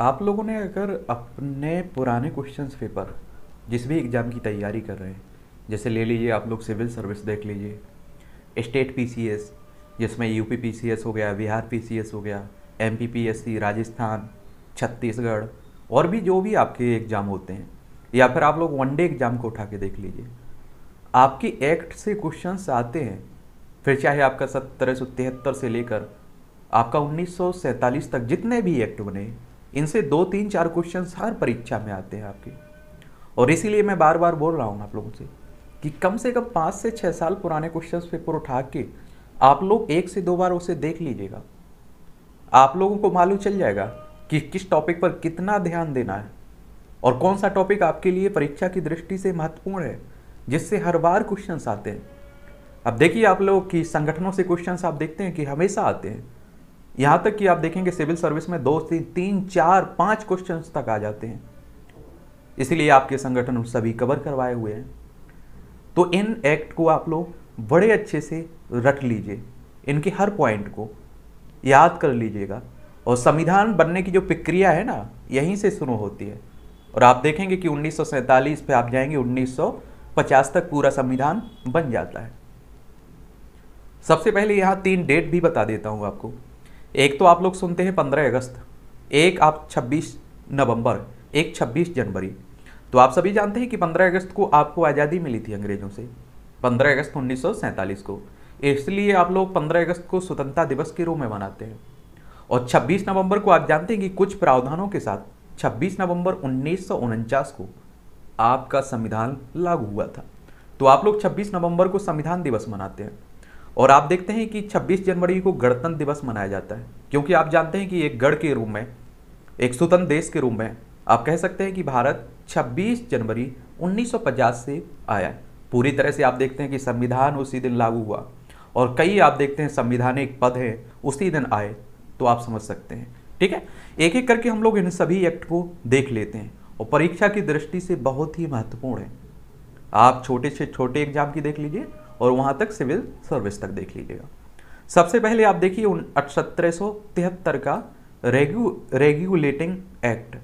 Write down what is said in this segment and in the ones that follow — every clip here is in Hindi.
आप लोगों ने अगर अपने पुराने क्वेश्चन पेपर जिस भी एग्ज़ाम की तैयारी कर रहे हैं जैसे ले लीजिए आप लोग सिविल सर्विस देख लीजिए स्टेट पीसीएस जिसमें यूपी पीसीएस हो गया बिहार पीसीएस हो गया एम राजस्थान छत्तीसगढ़ और भी जो भी आपके एग्ज़ाम होते हैं या फिर आप लोग वन डे एग्ज़ाम को उठा के देख लीजिए आपके एक्ट से क्वेश्चन आते हैं फिर चाहे आपका सत्रह से लेकर आपका उन्नीस तक जितने भी एक्ट बने इनसे दो तीन चार क्वेश्चन हर परीक्षा में आते हैं आपके और इसीलिए मैं बार बार बोल रहा हूँ आप लोगों से कि कम से कम पाँच से छः साल पुराने क्वेश्चन पेपर उठा के आप लोग एक से दो बार उसे देख लीजिएगा आप लोगों को मालूम चल जाएगा कि किस टॉपिक पर कितना ध्यान देना है और कौन सा टॉपिक आपके लिए परीक्षा की दृष्टि से महत्वपूर्ण है जिससे हर बार क्वेश्चन आते हैं अब देखिए आप लोग कि संगठनों से क्वेश्चन आप देखते हैं कि हमेशा आते हैं यहां तक कि आप देखेंगे सिविल सर्विस में दो तीन तीन चार पांच क्वेश्चन तक आ जाते हैं इसीलिए आपके संगठन सभी कवर करवाए हुए हैं तो इन एक्ट को आप लोग बड़े अच्छे से रट लीजिए इनके हर पॉइंट को याद कर लीजिएगा और संविधान बनने की जो प्रक्रिया है ना यहीं से शुरू होती है और आप देखेंगे कि उन्नीस पे आप जाएंगे 1950 तक पूरा संविधान बन जाता है सबसे पहले यहाँ तीन डेट भी बता देता हूँ आपको एक तो आप लोग सुनते हैं पंद्रह अगस्त एक आप छब्बीस नवंबर एक छब्बीस जनवरी तो आप सभी जानते हैं कि पंद्रह अगस्त को आपको आज़ादी मिली थी अंग्रेजों से पंद्रह अगस्त उन्नीस को इसलिए आप लोग पंद्रह अगस्त को स्वतंत्रता दिवस के रूप में मनाते हैं और 26 नवंबर को आप जानते हैं कि कुछ प्रावधानों के साथ 26 नवंबर उन्नीस को आपका संविधान लागू हुआ था तो आप लोग 26 नवंबर को संविधान दिवस मनाते हैं और आप देखते हैं कि 26 जनवरी को गणतंत्र दिवस मनाया जाता है क्योंकि आप जानते हैं कि एक गढ़ के रूप में एक स्वतंत्र देश के रूप में आप कह सकते हैं कि भारत 26 जनवरी 1950 से आया है पूरी तरह से आप देखते हैं कि संविधान उसी दिन लागू हुआ और कई आप देखते हैं संविधानिक पद हैं उसी दिन आए तो आप समझ सकते हैं ठीक है एक एक करके हम लोग इन सभी एक्ट को देख लेते हैं और परीक्षा की दृष्टि से बहुत ही महत्वपूर्ण है आप छोटे से छोटे एग्जाम की देख लीजिए और वहाँ तक सिविल सर्विस तक देख लीजिएगा सबसे पहले आप देखिए सत्रह का रेग्यू रेगुलेटिंग एक्ट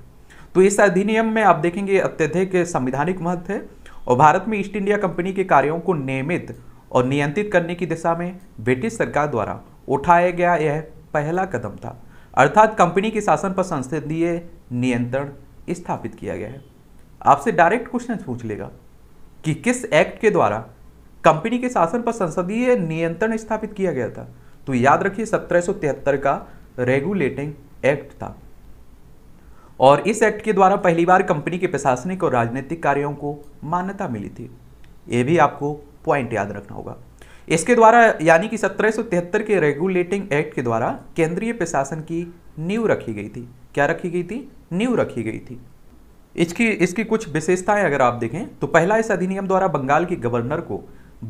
तो इस अधिनियम में आप देखेंगे अत्यधिक संविधानिक महत्व है और भारत में ईस्ट इंडिया कंपनी के कार्यों को नियमित और नियंत्रित करने की दिशा में ब्रिटिश सरकार द्वारा उठाया गया यह पहला कदम था अर्थात कंपनी के शासन पर संसदीय नियंत्रण स्थापित किया गया है आपसे डायरेक्ट क्वेश्चन पूछ लेगा कि किस एक्ट के द्वारा कंपनी के शासन पर संसदीय नियंत्रण स्थापित किया गया था तो याद रखिए सत्रह का रेगुलेटिंग एक्ट था और इस एक्ट के द्वारा पहली बार कंपनी के प्रशासनिक और राजनीतिक कार्यों को मान्यता मिली थी ये भी आपको पॉइंट याद रखना होगा इसके द्वारा यानी कि सत्रह के रेगुलेटिंग एक्ट के द्वारा केंद्रीय प्रशासन की नींव रखी गई थी क्या रखी गई थी नींव रखी गई थी इसकी इसकी कुछ विशेषताएं अगर आप देखें तो पहला इस अधिनियम द्वारा बंगाल के गवर्नर को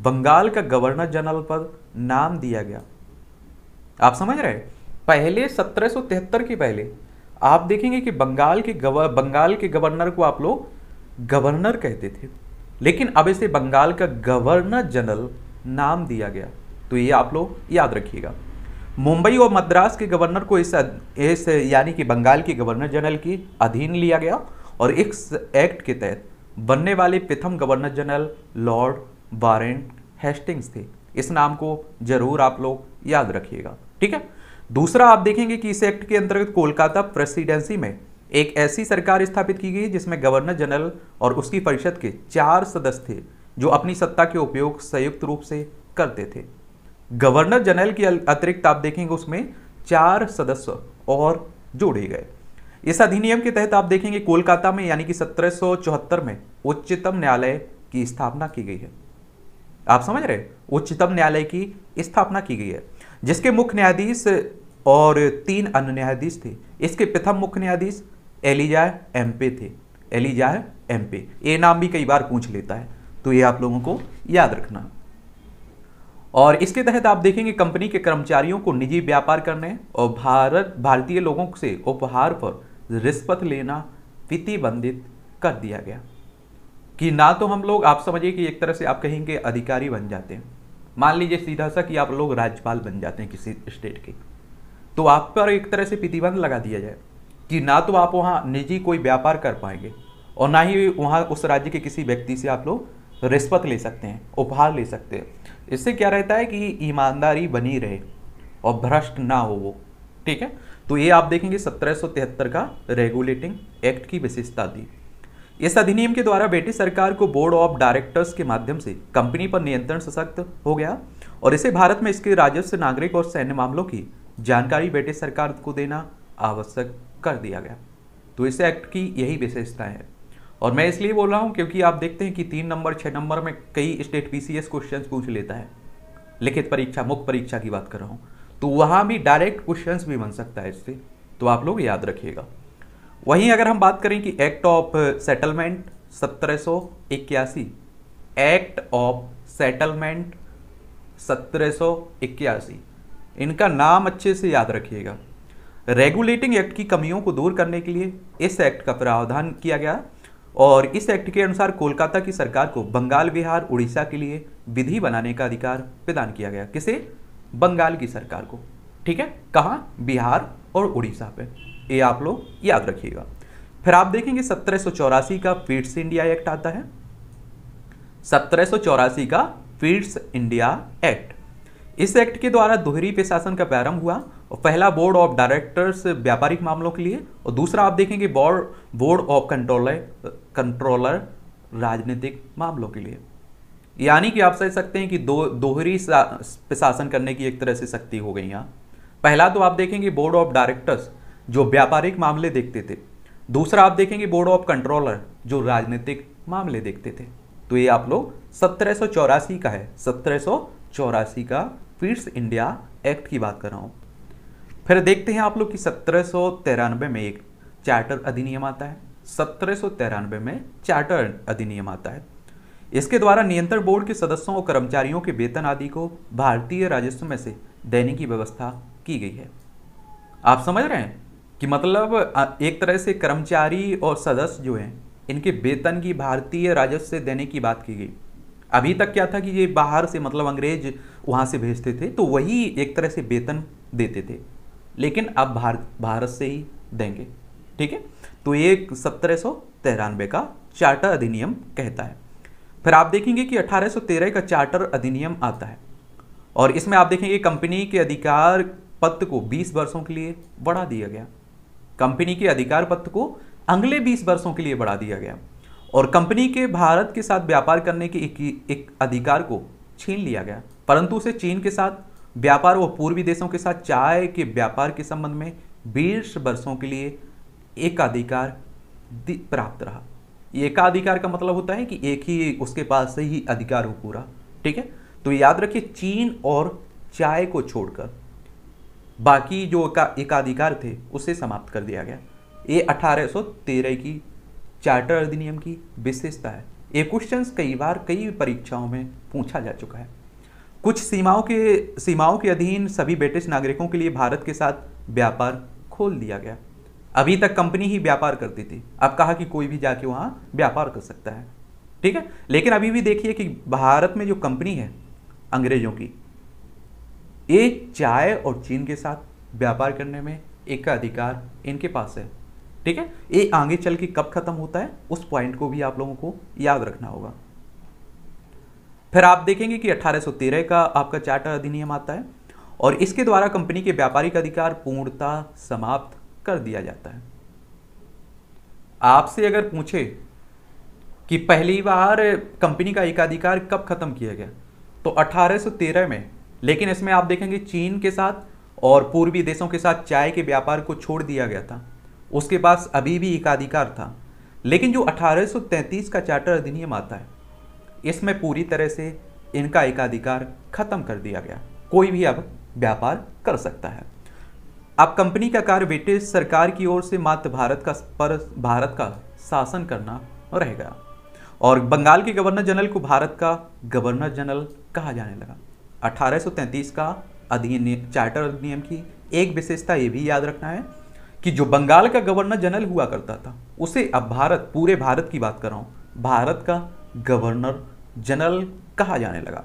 बंगाल का गवर्नर जनरल पद नाम दिया गया आप समझ रहे पहले 1773 के पहले आप देखेंगे कि बंगाल के गवर बंगाल के गवर्नर को आप लोग गवर्नर कहते थे लेकिन अब इसे बंगाल का गवर्नर जनरल नाम दिया गया तो ये आप लोग याद रखिएगा मुंबई और मद्रास के गवर्नर को इस इस यानी कि बंगाल के गवर्नर जनरल के अधीन लिया गया और इस एक्ट के तहत बनने वाले प्रथम governor general lord Warren Hastings थे इस नाम को जरूर आप लोग याद रखिएगा ठीक है दूसरा आप देखेंगे कि इस एक्ट के अंतर्गत कोलकाता प्रेसिडेंसी में एक ऐसी सरकार स्थापित की गई जिसमें गवर्नर जनरल और उसकी परिषद के चार सदस्य थे जो अपनी सत्ता के उपयोग संयुक्त रूप से करते थे गवर्नर जनरल के अतिरिक्त आप देखेंगे उसमें चार सदस्य और जोड़े गए इस अधिनियम के तहत आप देखेंगे कोलकाता में यानी कि 1774 में उच्चतम न्यायालय की स्थापना की गई है आप समझ रहे उच्चतम न्यायालय की स्थापना की गई है जिसके मुख्य न्यायाधीश और तीन अन्य न्यायाधीश थे इसके प्रथम मुख्य न्यायाधीश एलिजा एम्पे थे एलिजा एम्पे ये नाम भी कई बार पूछ लेता है तो ये आप लोगों को याद रखना और इसके तहत आप देखेंगे कंपनी के कर्मचारियों को निजी व्यापार करने और भारत भारतीय लोगों से उपहार पर रिश्वत लेना प्रतिबंधित कर दिया गया कि ना तो हम लोग आप समझिए कि एक तरह से आप कहेंगे अधिकारी बन जाते हैं मान लीजिए सीधा सा कि आप लोग राज्यपाल बन जाते हैं किसी स्टेट के तो आप पर एक तरह से प्रतिबंध लगा दिया जाए कि ना तो आप वहाँ निजी कोई व्यापार कर पाएंगे और ना ही वहाँ उस राज्य के किसी व्यक्ति से आप लोग रिश्वत ले सकते हैं उपहार ले सकते हैं इससे क्या रहता है कि ईमानदारी बनी रहे और भ्रष्ट ना हो वो ठीक है तो ये आप देखेंगे सत्रह का रेगुलेटिंग एक्ट की विशेषता दी इस अधिनियम के द्वारा ब्रिटिश सरकार को बोर्ड ऑफ डायरेक्टर्स के माध्यम से कंपनी पर नियंत्रण सशक्त हो गया और इसे भारत में इसके राजस्व नागरिक और सैन्य मामलों की जानकारी ब्रिटिश सरकार को देना आवश्यक कर दिया गया तो इस एक्ट की यही विशेषता है और मैं इसलिए बोल रहा हूँ क्योंकि आप देखते हैं कि तीन नंबर छः नंबर में कई स्टेट पी क्वेश्चन पूछ लेता है लिखित परीक्षा मुख्य परीक्षा की बात कर रहा हूँ तो वहाँ भी डायरेक्ट क्वेश्चन भी बन सकता है इससे तो आप लोग याद रखिएगा वहीं अगर हम बात करें कि एक्ट ऑफ सेटलमेंट सत्रह इक्यासी एक्ट ऑफ सेटलमेंट सत्रह इक्यासी इनका नाम अच्छे से याद रखिएगा रेगुलेटिंग एक्ट की कमियों को दूर करने के लिए इस एक्ट का प्रावधान किया गया और इस एक्ट के अनुसार कोलकाता की सरकार को बंगाल बिहार उड़ीसा के लिए विधि बनाने का अधिकार प्रदान किया गया किसे बंगाल की सरकार को ठीक है कहाँ बिहार और उड़ीसा पे ये आप लोग याद रखिएगा फिर आप देखेंगे सत्रह का फीड्स इंडिया एक्ट आता है सत्रह का फीड्स इंडिया एक्ट इस एक्ट के द्वारा दोहरी प्रशासन का प्रारंभ हुआ और पहला बोर्ड ऑफ डायरेक्टर्स व्यापारिक मामलों के लिए और दूसरा आप देखेंगे board board of controller controller राजनीतिक मामलों के लिए यानी कि आप सह सकते हैं कि दो दोहरी प्रशासन करने की एक तरह से शक्ति हो गई यहाँ पहला तो आप देखेंगे बोर्ड ऑफ डायरेक्टर्स जो व्यापारिक मामले देखते थे दूसरा आप देखेंगे बोर्ड ऑफ कंट्रोलर जो राजनीतिक मामले देखते थे तो ये आप लोग सत्रह का है सत्रह का फिट्स इंडिया एक्ट की बात कर रहा हूँ फिर देखते हैं आप लोग कि सत्रह में एक चार्टर अधिनियम आता है सत्रह में चार्टर अधिनियम आता है इसके द्वारा नियंत्रण बोर्ड के सदस्यों और कर्मचारियों के वेतन आदि को भारतीय राजस्व में से देने की व्यवस्था की गई है आप समझ रहे हैं कि मतलब एक तरह से कर्मचारी और सदस्य जो हैं इनके वेतन की भारतीय राजस्व से देने की बात की गई अभी तक क्या था कि ये बाहर से मतलब अंग्रेज वहाँ से भेजते थे तो वही एक तरह से वेतन देते थे लेकिन अब भारत भारत से ही देंगे ठीक है तो ये सत्रह सौ तिरानवे का चार्टर अधिनियम कहता है फिर आप देखेंगे कि 1813 का चार्टर अधिनियम आता है और इसमें आप देखेंगे कंपनी के अधिकार पद को 20 वर्षों के लिए बढ़ा दिया गया कंपनी के अधिकार पत्र को अगले 20 वर्षों के लिए बढ़ा दिया गया और कंपनी के भारत के साथ व्यापार करने के एक, एक अधिकार को छीन लिया गया परंतु उसे चीन के साथ व्यापार व पूर्वी देशों के साथ चाय के व्यापार के संबंध में बीस वर्षों के लिए एकाधिकार प्राप्त रहा एकाधिकार का मतलब होता है कि एक ही उसके पास से ही अधिकार हो पूरा ठीक है तो याद रखिए चीन और चाय को छोड़कर बाकी जो एकाधिकार थे उसे समाप्त कर दिया गया ये 1813 की चार्टर अधिनियम की विशेषता है ये क्वेश्चन कई बार कई परीक्षाओं में पूछा जा चुका है कुछ सीमाओं के सीमाओं के अधीन सभी ब्रिटिश नागरिकों के लिए भारत के साथ व्यापार खोल दिया गया अभी तक कंपनी ही व्यापार करती थी अब कहा कि कोई भी जाके वहाँ व्यापार कर सकता है ठीक है लेकिन अभी भी देखिए कि भारत में जो कंपनी है अंग्रेजों की एक चाय और चीन के साथ व्यापार करने में एक अधिकार इनके पास है ठीक है ये आगे चल के कब खत्म होता है उस पॉइंट को भी आप लोगों को याद रखना होगा फिर आप देखेंगे कि 1813 का आपका चार्टर अधिनियम आता है और इसके द्वारा कंपनी के व्यापारिक अधिकार पूर्णता समाप्त कर दिया जाता है आपसे अगर पूछे कि पहली बार कंपनी का एकाधिकार कब खत्म किया गया तो 1813 में लेकिन इसमें आप देखेंगे चीन के साथ और पूर्वी देशों के साथ चाय के व्यापार को छोड़ दिया गया था उसके पास अभी भी एकाधिकार था लेकिन जो 1833 का चार्टर अधिनियम आता है इसमें पूरी तरह से इनका एकाधिकार खत्म कर दिया गया कोई भी अब व्यापार कर सकता है अब कंपनी का कार्य ब्रिटिश सरकार की ओर से मात्र भारत का पर भारत का शासन करना रह गया और बंगाल के गवर्नर जनरल को भारत का गवर्नर जनरल कहा जाने लगा 1833 का अधिनियम चार्टर अधिनियम की एक विशेषता ये भी याद रखना है कि जो बंगाल का गवर्नर जनरल हुआ करता था उसे अब भारत पूरे भारत की बात कर रहा हूँ भारत का गवर्नर जनरल कहा जाने लगा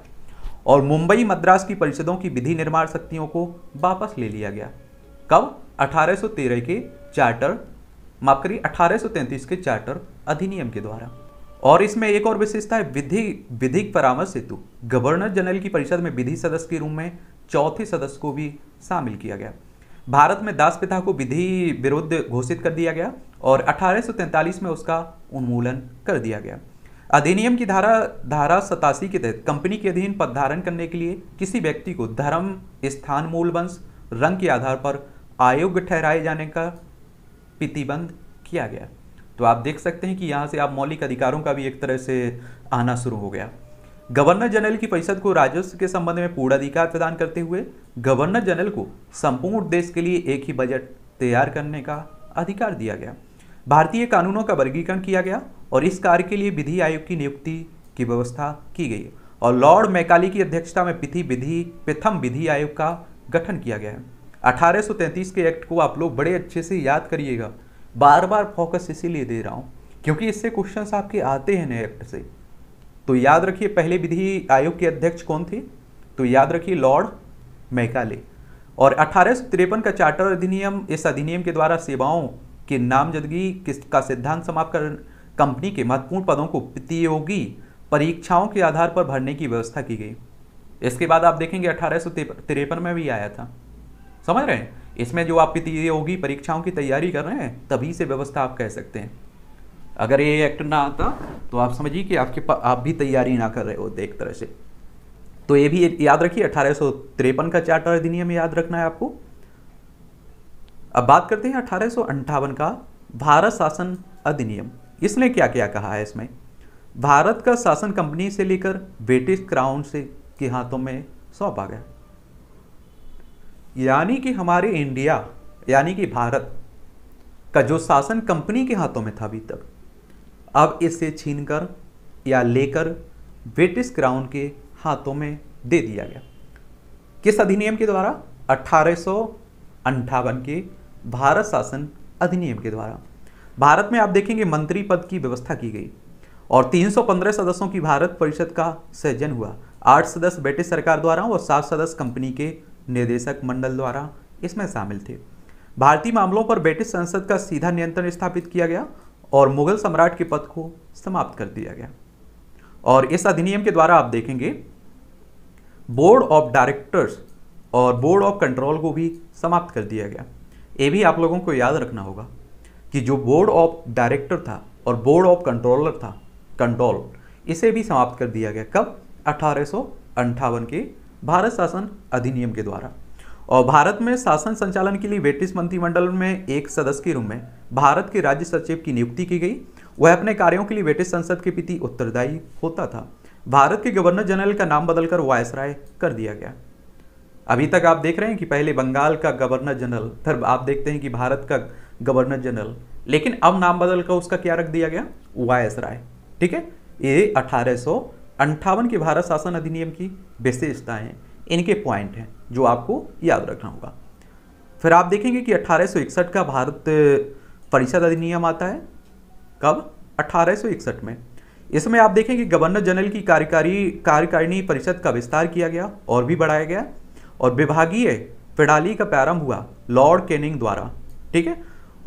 और मुंबई मद्रास की परिषदों की विधि निर्माण शक्तियों को वापस ले लिया गया कब 1813 के चार्टर माफ करिए 1833 के चार्टर अधिनियम के द्वारा और इसमें एक और विशेषता है विधि विधिक परामर्श हेतु गवर्नर जनरल की परिषद में विधि सदस्य के रूप में चौथे सदस्य को भी शामिल किया गया भारत में दास प्रथा को विधि विरुद्ध घोषित कर दिया गया और 1843 में उसका उन्मूलन कर दिया गया अधिनियम की धारा धारा सतासी के तहत कंपनी के अधीन पद धारण करने के लिए किसी व्यक्ति को धर्म स्थान मूल वंश रंग के आधार पर आयोग ठहराए जाने का प्रतिबंध किया गया तो आप देख सकते हैं कि यहाँ से आप मौलिक अधिकारों का भी एक तरह से आना शुरू हो गया गवर्नर जनरल की परिषद को राजस्व के संबंध में पूर्ण अधिकार प्रदान करते हुए गवर्नर जनरल को संपूर्ण देश के लिए एक ही बजट तैयार करने का अधिकार दिया गया भारतीय कानूनों का वर्गीकरण किया गया और इस कार्य के लिए विधि आयोग की नियुक्ति की व्यवस्था की गई और लॉर्ड मैकाली की अध्यक्षता में पिथि विधि प्रथम विधि आयोग का गठन किया गया है अठारह के एक्ट को आप लोग बड़े अच्छे से याद करिएगा बार बार फोकस इसीलिए दे रहा हूँ क्योंकि इससे क्वेश्चंस आपके आते हैं नए एक्ट से तो याद रखिए पहले विधि आयोग के अध्यक्ष कौन थे तो याद रखिए लॉर्ड मैकाले और अठारह का चार्टर अधिनियम इस अधिनियम के द्वारा सेवाओं के नामजदगी का सिद्धांत समाप्त कर कंपनी के महत्वपूर्ण पदों को प्रतियोगी परीक्षाओं के आधार पर भरने की व्यवस्था की गई इसके बाद आप देखेंगे अठारह में भी आया था समझ रहे हैं इसमें जो आपकी तैयारी होगी परीक्षाओं की तैयारी कर रहे हैं तभी से व्यवस्था आप कह सकते हैं अगर ये एक्ट ना आता तो आप समझिए कि आपके आप भी तैयारी ना कर रहे होते एक तरह से तो ये भी याद रखिए अठारह का चार्टर अधिनियम याद रखना है आपको अब बात करते हैं अठारह का भारत शासन अधिनियम इसने क्या क्या कहा है इसमें भारत का शासन कंपनी से लेकर ब्रिटिश क्राउन से के हाथों में सौंपा गया यानी कि हमारे इंडिया यानी कि भारत का जो शासन कंपनी के हाथों में था अभी तक अब इसे छीनकर या लेकर ब्रिटिश क्राउन के हाथों में दे दिया गया किस अधिनियम के द्वारा अठारह के भारत शासन अधिनियम के द्वारा भारत में आप देखेंगे मंत्री पद की व्यवस्था की गई और 315 सदस्यों की भारत परिषद का सृजन हुआ आठ सदस्य ब्रिटिश सरकार द्वारा और सात सदस्य कंपनी के निर्देशक मंडल द्वारा इसमें शामिल थे भारतीय मामलों पर ब्रिटिश संसद का सीधा नियंत्रण स्थापित किया गया और मुगल सम्राट के पद को समाप्त कर दिया गया और इस अधिनियम के द्वारा आप देखेंगे बोर्ड ऑफ डायरेक्टर्स और बोर्ड ऑफ कंट्रोल को भी समाप्त कर दिया गया ये भी आप लोगों को याद रखना होगा कि जो बोर्ड ऑफ डायरेक्टर था और बोर्ड ऑफ कंट्रोलर था कंट्रोल इसे भी समाप्त कर दिया गया कब अठारह के भारत शासन अधिनियम के द्वारा और भारत में शासन संचालन के लिए ब्रिटिश मंत्रिमंडल में एक सदस्य के रूप में भारत के राज्य सचिव की नियुक्ति की गई वह अपने कार्यों के लिए ब्रिटिश संसद के प्रति उत्तरदायी होता था भारत के गवर्नर जनरल का नाम बदलकर वायसराय कर दिया गया अभी तक आप देख रहे हैं कि पहले बंगाल का गवर्नर जनरल फिर आप देखते हैं कि भारत का गवर्नर जनरल लेकिन अब नाम बदलकर उसका क्या रख दिया गया वायसराय ठीक है ये अठारह अंठावन के भारत शासन अधिनियम की विशेषताएं इनके पॉइंट हैं जो आपको याद रखना होगा फिर आप देखेंगे कि 1861 का भारत परिषद अधिनियम आता है कब 1861 में इसमें आप देखेंगे गवर्नर जनरल की कार्यकारी कार्यकारिणी परिषद का विस्तार किया गया और भी बढ़ाया गया और विभागीय प्रणाली का प्रारंभ हुआ लॉर्ड कैनिंग द्वारा ठीक है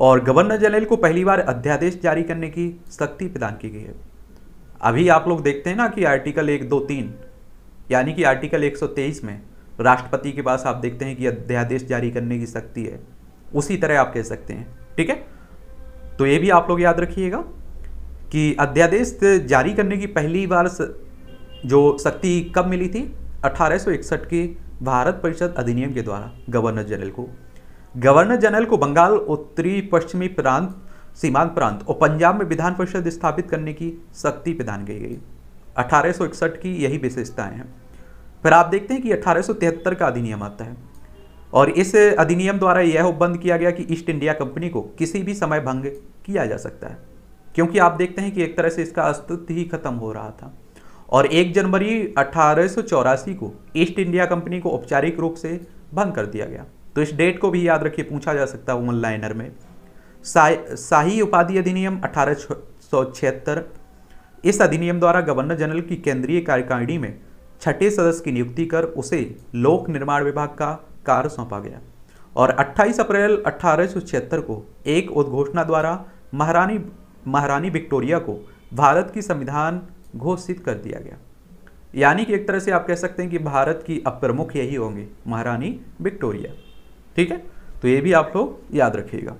और गवर्नर जनरल को पहली बार अध्यादेश जारी करने की शक्ति प्रदान की गई है अभी आप लोग देखते हैं ना कि आर्टिकल एक दो तीन यानी कि आर्टिकल 123 में राष्ट्रपति के पास आप देखते हैं कि अध्यादेश जारी करने की शक्ति है उसी तरह आप कह सकते हैं ठीक है तो ये भी आप लोग याद रखिएगा कि अध्यादेश जारी करने की पहली बार जो शक्ति कब मिली थी अठारह के भारत परिषद अधिनियम के द्वारा गवर्नर जनरल को गवर्नर जनरल को बंगाल उत्तरी पश्चिमी प्रांत सीमांत प्रांत और पंजाब में विधान परिषद स्थापित करने की शक्ति प्रदान की गई अठारह की यही विशेषताएं हैं फिर आप देखते हैं कि अठारह का अधिनियम आता है और इस अधिनियम द्वारा यह उपबंध किया गया कि ईस्ट इंडिया कंपनी को किसी भी समय भंग किया जा सकता है क्योंकि आप देखते हैं कि एक तरह से इसका अस्तित्व ही खत्म हो रहा था और 1 जनवरी अठारह को ईस्ट इंडिया कंपनी को औपचारिक रूप से भंग कर दिया गया तो इस डेट को भी याद रखिए पूछा जा सकता है वन लाइनर में शाही उपाधि अधिनियम अठारह इस अधिनियम द्वारा गवर्नर जनरल की केंद्रीय कार्यकारिणी में छठे सदस्य की नियुक्ति कर उसे लोक निर्माण विभाग का कार्य सौंपा गया और 28 अप्रैल अठारह को एक उद्घोषणा द्वारा महारानी महारानी विक्टोरिया को भारत की संविधान घोषित कर दिया गया यानी कि एक तरह से आप कह सकते हैं कि भारत की अब प्रमुख यही होंगे महारानी विक्टोरिया ठीक है तो ये भी आप लोग याद रखिएगा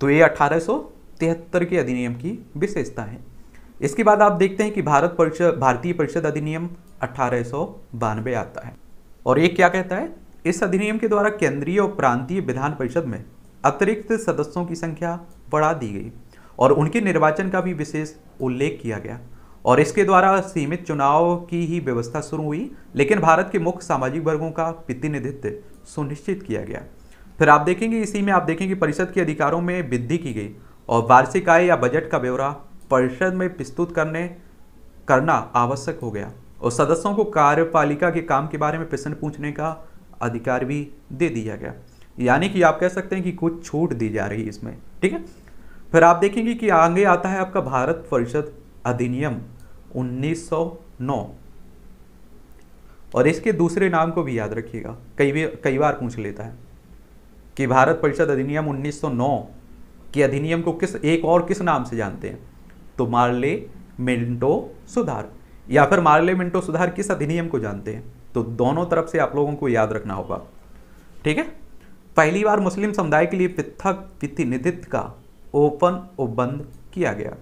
तो ये अठारह के अधिनियम की विशेषता है इसके बाद आप देखते हैं कि भारत परिषद भारतीय परिषद अधिनियम अठारह आता है और ये क्या कहता है इस अधिनियम के द्वारा केंद्रीय और प्रांतीय विधान परिषद में अतिरिक्त सदस्यों की संख्या बढ़ा दी गई और उनके निर्वाचन का भी विशेष उल्लेख किया गया और इसके द्वारा सीमित चुनाव की ही व्यवस्था शुरू हुई लेकिन भारत के मुख्य सामाजिक वर्गों का प्रतिनिधित्व सुनिश्चित किया गया फिर आप देखेंगे इसी में आप देखेंगे परिषद के अधिकारों में वृद्धि की गई और वार्षिक आय या बजट का ब्यौरा परिषद में प्रस्तुत करने करना आवश्यक हो गया और सदस्यों को कार्यपालिका के काम के बारे में प्रश्न पूछने का अधिकार भी दे दिया गया यानी कि आप कह सकते हैं कि कुछ छूट दी जा रही है इसमें ठीक है फिर आप देखेंगे कि आगे आता है आपका भारत परिषद अधिनियम 1909 और इसके दूसरे नाम को भी याद रखिएगा कई कई बार पूछ लेता है कि भारत परिषद अधिनियम 1909 के अधिनियम को किस एक और किस नाम से जानते हैं तो मार्ले मिंटो सुधार या फिर मार्ले मिंटो सुधार किस अधिनियम को जानते हैं तो दोनों तरफ से आप लोगों को याद रखना होगा ठीक है पहली बार मुस्लिम समुदाय के लिए पृथक प्रतिनिधित्व का ओपन उपबंध किया गया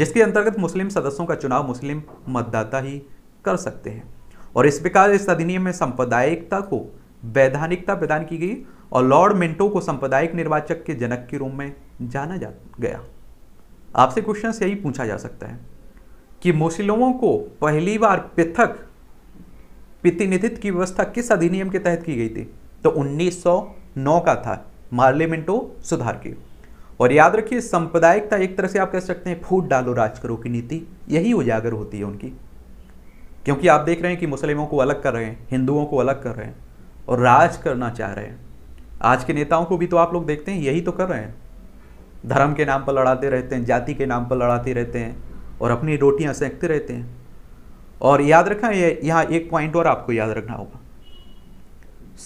जिसके अंतर्गत मुस्लिम सदस्यों का चुनाव मुस्लिम मतदाता ही कर सकते हैं और इस प्रकार इस अधिनियम में सांप्रदायिकता को वैधानिकता प्रदान की गई और लॉर्ड मिंटो को सांप्रदायिक निर्वाचक के जनक के रूप में जाना जा गया आपसे क्वेश्चन यही पूछा जा सकता है कि मुस्लिमों को पहली बार पृथक प्रतिनिधित्व की व्यवस्था किस अधिनियम के तहत की गई थी तो 1909 का था मार्लियामेंटो सुधार की और याद रखिए सांप्रदायिकता एक तरह से आप कह सकते हैं फूट डालो राज करो की नीति यही उजागर होती है उनकी क्योंकि आप देख रहे हैं कि मुस्लिमों को अलग कर रहे हैं हिंदुओं को अलग कर रहे हैं और राज करना चाह रहे हैं आज के नेताओं को भी तो आप लोग देखते हैं यही तो कर रहे हैं धर्म के नाम पर लड़ाते रहते हैं जाति के नाम पर लड़ाते रहते हैं और अपनी रोटियां सेंकते रहते हैं और याद रखना ये यहाँ एक पॉइंट और आपको याद रखना होगा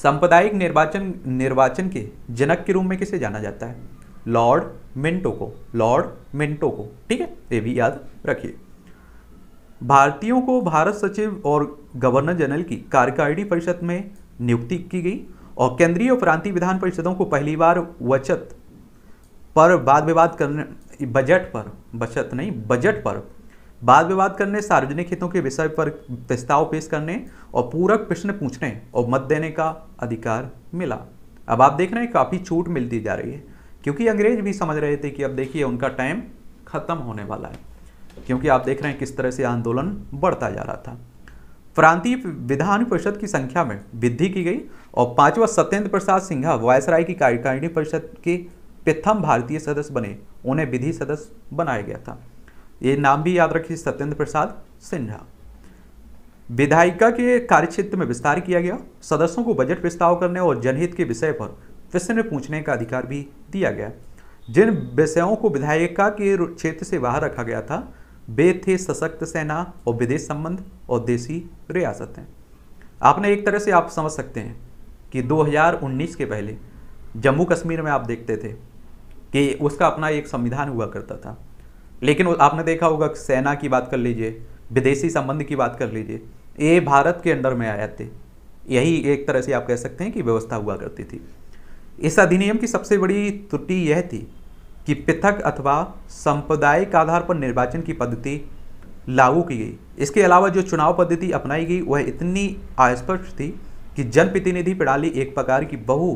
सांप्रदायिक निर्वाचन निर्वाचन के जनक के रूप में किसे जाना जाता है लॉर्ड मिंटो को लॉर्ड मिंटो को ठीक है ये भी याद रखिए भारतीयों को भारत सचिव और गवर्नर जनरल की कार्यकारिणी परिषद में नियुक्ति की गई और केंद्रीय और प्रांतीय विधान परिषदों को पहली बार वचत पर वाद विवाद करने बजट पर बचत नहीं बजट पर वाद विवाद करने सार्वजनिक हितों के विषय पर प्रस्ताव पेश करने और पूरक प्रश्न पूछने और मत देने का अधिकार मिला अब आप देख रहे हैं काफ़ी छूट मिलती जा रही है क्योंकि अंग्रेज भी समझ रहे थे कि अब देखिए उनका टाइम खत्म होने वाला है क्योंकि आप देख रहे हैं किस तरह से आंदोलन बढ़ता जा रहा था प्रांतीय विधान परिषद की संख्या में वृद्धि की गई और पांचवा सत्येंद्र प्रसाद सिंघा वायसराय की कार्यकारिणी परिषद के प्रथम भारतीय सदस्य बने उन्हें विधि सदस्य बनाया गया था ये नाम भी याद रखिए सत्येंद्र प्रसाद सिन्हा विधायिका के कार्यक्षेत्र में विस्तार किया गया सदस्यों को बजट प्रस्ताव करने और जनहित के विषय पर प्रश्न पूछने का अधिकार भी दिया गया जिन विषयों को विधायिका के क्षेत्र से बाहर रखा गया था वे थे सशक्त सेना और विदेश संबंध और देसी रियासतें आपने एक तरह से आप समझ सकते हैं कि 2019 के पहले जम्मू कश्मीर में आप देखते थे कि उसका अपना एक संविधान हुआ करता था लेकिन आपने देखा होगा सेना की बात कर लीजिए विदेशी संबंध की बात कर लीजिए ये भारत के अंडर में आए थे यही एक तरह से आप कह सकते हैं कि व्यवस्था हुआ करती थी इस अधिनियम की सबसे बड़ी त्रुटि यह थी कि पृथक अथवा सांप्रदायिक आधार पर निर्वाचन की पद्धति लागू की गई इसके अलावा जो चुनाव पद्धति अपनाई गई वह इतनी अस्पष्ट थी कि जनप्रतिनिधि प्रणाली एक प्रकार की बहु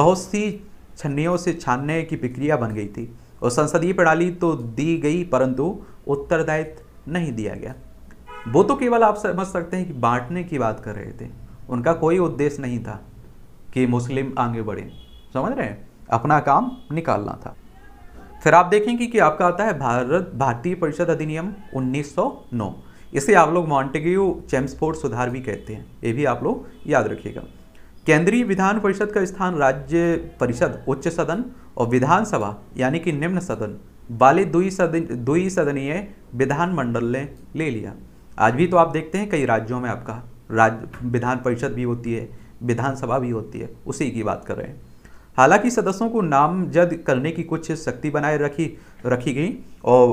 बहुत सी छन्नियों से छानने की प्रक्रिया बन गई थी और संसदीय प्रणाली तो दी गई परंतु उत्तरदायित्व नहीं दिया गया वो तो केवल आप समझ सकते हैं कि बांटने की बात कर रहे थे उनका कोई उद्देश्य नहीं था कि मुस्लिम आगे बढ़े समझ रहे हैं अपना काम निकालना था फिर आप देखेंगे कि आपका आता है भारत भारतीय परिषद अधिनियम 1909 इसे आप लोग मॉन्टेग्यू चैम्सफोर्ड सुधार भी कहते हैं ये भी आप लोग याद रखिएगा केंद्रीय विधान परिषद का स्थान राज्य परिषद उच्च सदन और विधानसभा यानी कि निम्न सदन वाले दुई सदन दुई सदनीय विधानमंडल ने ले लिया आज भी तो आप देखते हैं कई राज्यों में आपका राज्य विधान परिषद भी होती है विधानसभा भी होती है उसी की बात कर रहे हैं हालांकि सदस्यों को नामजद करने की कुछ शक्ति बनाए रखी रखी गई और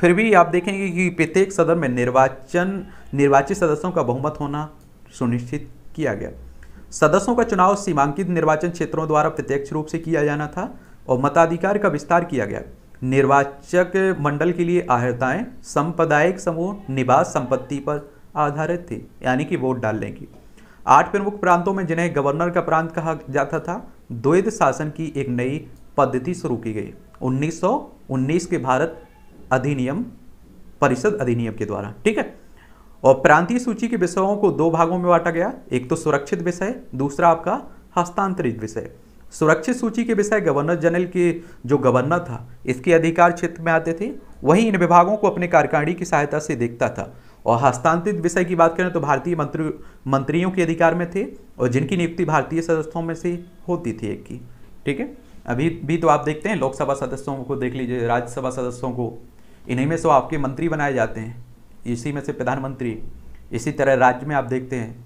फिर भी आप देखेंगे कि प्रत्येक सदन में निर्वाचन निर्वाचित सदस्यों का बहुमत होना सुनिश्चित किया गया सदस्यों का चुनाव सीमांकित निर्वाचन क्षेत्रों द्वारा प्रत्यक्ष रूप से किया जाना था और मताधिकार का विस्तार किया गया निर्वाचक मंडल के लिए आहताएँ सांप्रदायिक समूह निवास संपत्ति पर आधारित थी यानी कि वोट डालने की आठ प्रमुख प्रांतों में जिन्हें गवर्नर का प्रांत कहा जाता था द्वैध शासन की एक नई पद्धति शुरू की गई 1919 के भारत अधिनियम परिषद अधिनियम के द्वारा ठीक है और प्रांतीय सूची के विषयों को दो भागों में बांटा गया एक तो सुरक्षित विषय दूसरा आपका हस्तांतरित विषय सुरक्षित सूची के विषय गवर्नर जनरल के जो गवर्नर था इसके अधिकार क्षेत्र में आते थे वहीं इन विभागों को अपने कार्यकारिणी की सहायता से देखता था और हस्तांतरित विषय की बात करें तो भारतीय मंत्री मंत्रियों के अधिकार में थे और जिनकी नियुक्ति भारतीय सदस्यों में से होती थी एक की ठीक है अभी भी तो आप देखते हैं लोकसभा सदस्यों को देख लीजिए राज्यसभा सदस्यों को इन्हीं में से आपके मंत्री बनाए जाते हैं इसी में से प्रधानमंत्री इसी तरह राज्य में आप देखते हैं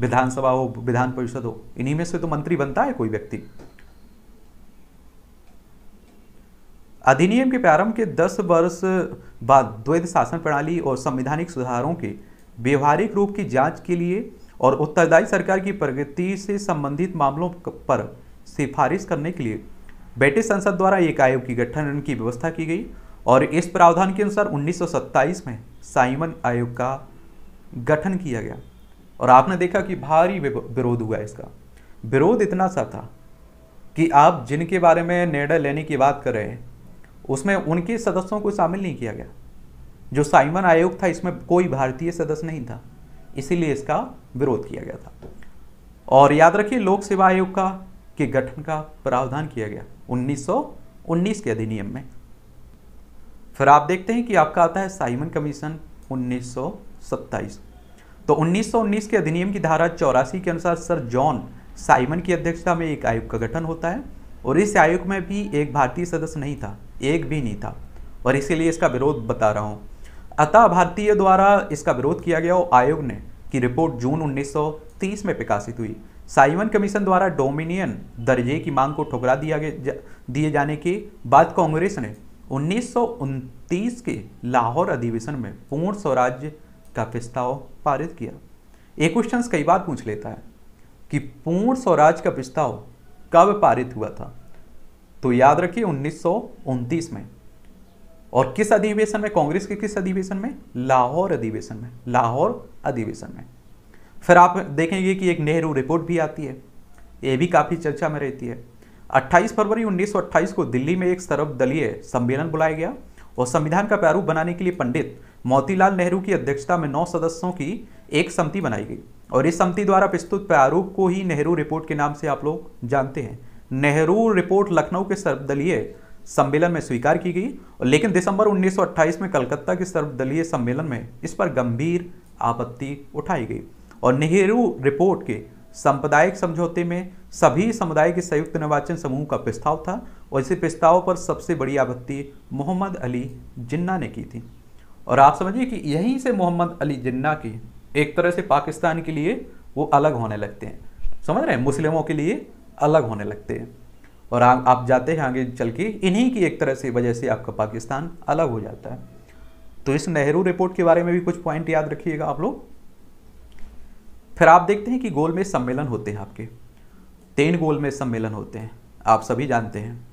विधानसभा हो विधान परिषद हो इन्हीं में से तो मंत्री बनता है कोई व्यक्ति अधिनियम के प्रारंभ के 10 वर्ष बाद द्वैध शासन प्रणाली और संवैधानिक सुधारों के व्यवहारिक रूप की जांच के लिए और उत्तरदायी सरकार की प्रगति से संबंधित मामलों पर सिफारिश करने के लिए ब्रिटिश संसद द्वारा एक आयोग की गठन की व्यवस्था की गई और इस प्रावधान के अनुसार 1927 में साइमन आयोग का गठन किया गया और आपने देखा कि भारी विरोध हुआ इसका विरोध इतना सा था कि आप जिनके बारे में निर्णय लेने की बात कर रहे हैं उसमें उनके सदस्यों को शामिल नहीं किया गया जो साइमन आयोग था इसमें कोई भारतीय सदस्य नहीं था इसीलिए इसका विरोध किया गया था और याद रखिए लोक सेवा आयोग का के गठन का प्रावधान किया गया 1919 के अधिनियम में फिर आप देखते हैं कि आपका आता है साइमन कमीशन 1927 तो 1919 के अधिनियम की धारा चौरासी के अनुसार सर जॉन साइमन की अध्यक्षता में एक आयोग का गठन होता है और इस आयोग में भी एक भारतीय सदस्य नहीं था एक भी नहीं था और इसीलिए इसका विरोध बता रहा हूँ अतः भारतीय द्वारा इसका विरोध किया गया और आयोग ने की रिपोर्ट जून 1930 में प्रकाशित हुई साइमन कमीशन द्वारा डोमिनियन दर्जे की मांग को ठुकरा दिया गया दिए जाने की बात कांग्रेस ने उन्नीस के लाहौर अधिवेशन में पूर्ण स्वराज्य का प्रस्ताव पारित किया एक क्वेश्चन कई बार पूछ लेता है कि पूर्ण स्वराज का प्रस्ताव कब पारित हुआ था तो याद रखिए उन्नीस में और किस अधिवेशन में कांग्रेस के किस अधिवेशन में लाहौर अधिवेशन में लाहौर अधिवेशन में फिर आप देखेंगे कि एक नेहरू रिपोर्ट भी आती है ये भी काफ़ी चर्चा में रहती है 28 फरवरी 1928 को दिल्ली में एक सर्वदलीय सम्मेलन बुलाया गया और संविधान का प्रारूप बनाने के लिए पंडित मोतीलाल नेहरू की अध्यक्षता में नौ सदस्यों की एक समिति बनाई गई और इस समिति द्वारा प्रस्तुत प्रारूप को ही नेहरू रिपोर्ट के नाम से आप लोग जानते हैं नेहरू रिपोर्ट लखनऊ के सर्वदलीय सम्मेलन में स्वीकार की गई लेकिन दिसंबर 1928 में कलकत्ता के सर्वदलीय सम्मेलन में इस पर गंभीर आपत्ति उठाई गई और नेहरू रिपोर्ट के सांप्रदायिक समझौते में सभी समुदाय के संयुक्त निर्वाचन समूह का प्रस्ताव था और इसी प्रस्ताव पर सबसे बड़ी आपत्ति मोहम्मद अली जिन्ना ने की थी और आप समझिए कि यहीं से मोहम्मद अली जिन्ना की एक तरह से पाकिस्तान के लिए वो अलग होने लगते हैं समझ रहे हैं मुस्लिमों के लिए अलग होने लगते हैं और आ, आप जाते हैं आगे चल के इन्हीं की एक तरह से वजह से आपका पाकिस्तान अलग हो जाता है तो इस नेहरू रिपोर्ट के बारे में भी कुछ पॉइंट याद रखिएगा आप लोग फिर आप देखते हैं कि गोल में सम्मेलन होते हैं आपके तेन गोल में सम्मेलन होते हैं आप सभी जानते हैं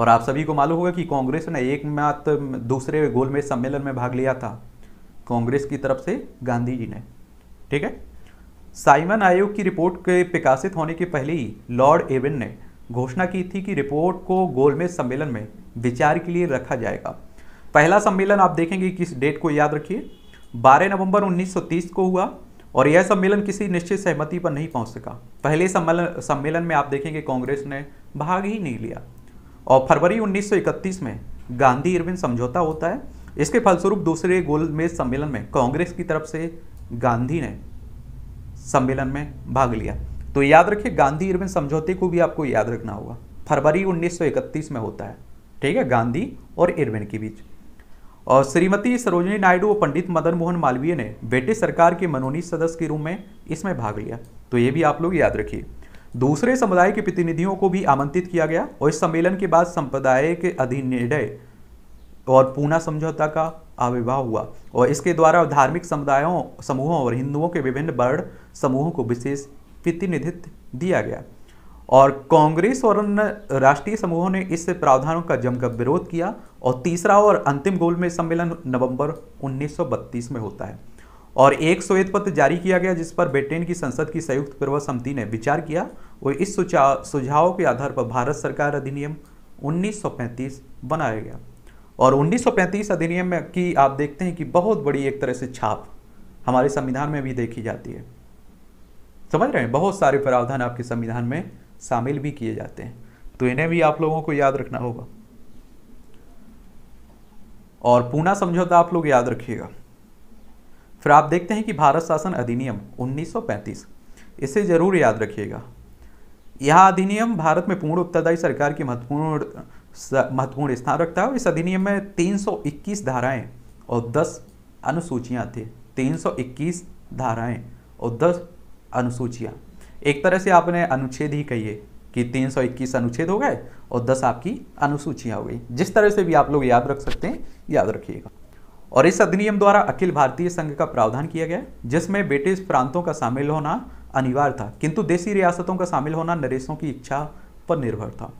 और आप सभी को मालूम होगा कि कांग्रेस ने एक मात्र दूसरे गोल में सम्मेलन में भाग लिया था कांग्रेस की तरफ से गांधी जी ने ठीक है साइमन आयोग की रिपोर्ट के प्रकाशित होने के पहले ही लॉर्ड एवन ने घोषणा की थी कि रिपोर्ट को गोलमेज सम्मेलन में विचार के लिए रखा जाएगा पहला सम्मेलन आप देखेंगे किस डेट को याद रखिए 12 नवंबर 1930 को हुआ और यह सम्मेलन किसी निश्चित सहमति पर नहीं पहुंच सका पहले सम्मेलन सम्मेलन में आप देखेंगे कांग्रेस ने भाग ही नहीं लिया और फरवरी 1931 में गांधी इरविन समझौता होता है इसके फलस्वरूप दूसरे गोलमेज सम्मेलन में कांग्रेस की तरफ से गांधी ने सम्मेलन में भाग लिया तो याद रखिए गांधी इरविन समझौते को भी आपको याद रखना होगा फरवरी 1931 में होता है ठीक है गांधी और इरविन के बीच और श्रीमती सरोजनी नायडू और पंडित मदन मोहन मालवीय ने ब्रिटिश सरकार के मनोनीत सदस्य के रूप में इसमें भाग लिया तो ये भी आप लोग याद रखिए दूसरे समुदाय के प्रतिनिधियों को भी आमंत्रित किया गया और इस सम्मेलन के बाद संप्रदाय के अधिनिर्णय और पूना समझौता का आविर्भाव हुआ और इसके द्वारा धार्मिक समुदायों समूहों और हिंदुओं के विभिन्न वर्ण समूहों को विशेष प्रतिनिधित्व दिया गया और कांग्रेस और अन्य राष्ट्रीय समूहों ने इस प्रावधानों का जमकर विरोध किया और तीसरा और अंतिम गोल में सम्मेलन नवंबर 1932 में होता है और एक श्वेत पत्र जारी किया गया जिस पर ब्रिटेन की संसद की संयुक्त पूर्व समिति ने विचार किया और इस सुझाव के आधार पर भारत सरकार अधिनियम 1935 बनाया गया और 1935 अधिनियम में की आप देखते हैं कि बहुत बड़ी एक तरह से छाप हमारे संविधान में भी देखी जाती है समझ रहे हैं बहुत सारे प्रावधान आपके संविधान में शामिल भी किए जाते हैं तो इन्हें भी आप लोगों को याद रखना होगा और पूना समझौता आप लोग याद रखिएगा फिर आप देखते हैं कि भारत शासन अधिनियम 1935 इसे जरूर याद रखिएगा यह अधिनियम भारत में पूर्ण उत्तरदायी सरकार की महत्वपूर्ण महत्वपूर्ण स्थान रखता है इस अधिनियम में 321 धाराएं और 10 अनुसूचियां थी 321 धाराएं और अनुसूचियाँ एक तरह से आपने अनुच्छेद ही कहिए कि 321 अनुच्छेद हो गए और 10 आपकी अनुसूचियाँ हो गई जिस तरह से भी आप लोग याद रख सकते हैं याद रखिएगा और इस अधिनियम द्वारा अखिल भारतीय संघ का प्रावधान किया गया जिसमें ब्रिटिश प्रांतों का शामिल होना अनिवार्य था किंतु देशी रियासतों का शामिल होना नरेशों की इच्छा पर निर्भर था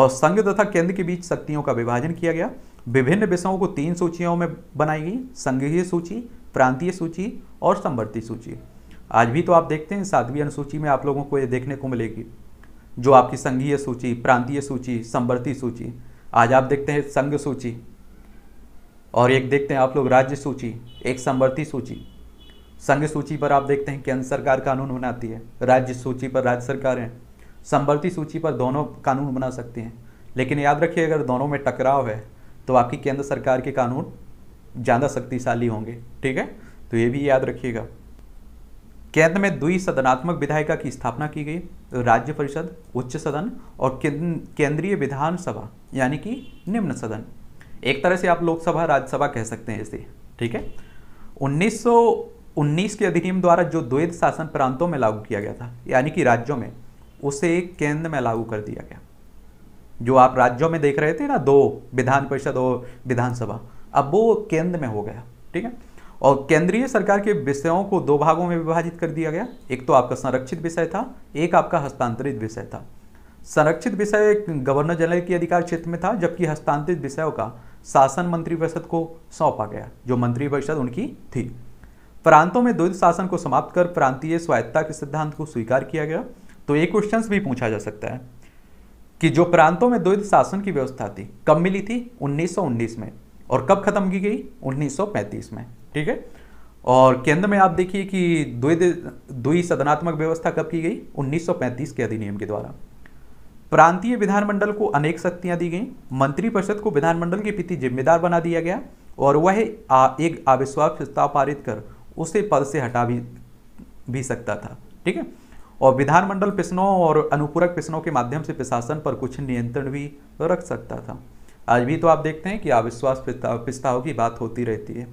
और संघ तथा केंद्र के बीच शक्तियों का विभाजन किया गया विभिन्न विषयों को तीन सूचियों में बनाई गई संघीय सूची प्रांतीय सूची और संवर्ती सूची आज भी तो आप देखते हैं सातवीं अनुसूची में आप लोगों को ये देखने को मिलेगी जो आपकी संघीय सूची प्रांतीय सूची संवर्ती सूची आज आप देखते हैं संघ सूची और एक देखते हैं आप लोग राज्य सूची एक संवर्ती सूची संघ सूची पर आप देखते हैं केंद्र सरकार कानून बनाती है राज्य सूची पर राज्य सरकार है संवर्ती सूची पर दोनों कानून बना सकती हैं लेकिन याद रखिए अगर दोनों में टकराव है तो आपकी केंद्र सरकार के कानून ज़्यादा शक्तिशाली होंगे ठीक है तो ये भी याद रखिएगा केंद्र में द्वि सदनात्मक विधायिका की स्थापना की गई राज्य परिषद उच्च सदन और केंद्रीय विधानसभा यानी कि निम्न सदन एक तरह से आप लोकसभा राज्यसभा कह सकते हैं इसे ठीक है 1919 के अधिनियम द्वारा जो द्वैध शासन प्रांतों में लागू किया गया था यानी कि राज्यों में उसे केंद्र में लागू कर दिया गया जो आप राज्यों में देख रहे थे ना दो विधान परिषद और विधानसभा अब वो केंद्र में हो गया ठीक है और केंद्रीय सरकार के विषयों को दो भागों में विभाजित कर दिया गया एक तो आपका संरक्षित विषय था एक आपका हस्तांतरित विषय था संरक्षित विषय गवर्नर जनरल के अधिकार क्षेत्र में था जबकि हस्तांतरित विषयों का शासन मंत्रिपरिषद को सौंपा गया जो मंत्रिपरिषद उनकी थी प्रांतों में द्वित शासन को समाप्त कर प्रांतीय स्वायत्ता के सिद्धांत को स्वीकार किया गया तो ये क्वेश्चन भी पूछा जा सकता है कि जो प्रांतों में द्वित शासन की व्यवस्था थी कब मिली थी 1919 में और कब खत्म की गई 1935 में ठीक है और केंद्र में आप देखिए कि द्वि सदनात्मक व्यवस्था कब की गई 1935 के अधिनियम के द्वारा प्रांतीय विधानमंडल को अनेक शक्तियां दी गई मंत्रिपरिषद को विधानमंडल के प्रति जिम्मेदार बना दिया गया और वह एक अविश्वास प्रस्ताव पारित कर उसे पद से हटा भी, भी सकता था ठीक है और विधानमंडल प्रश्नों और अनुपूरक प्रश्नों के माध्यम से प्रशासन पर कुछ नियंत्रण भी रख सकता था आज भी तो आप देखते हैं कि अविश्वास प्रस्ताव की बात होती रहती है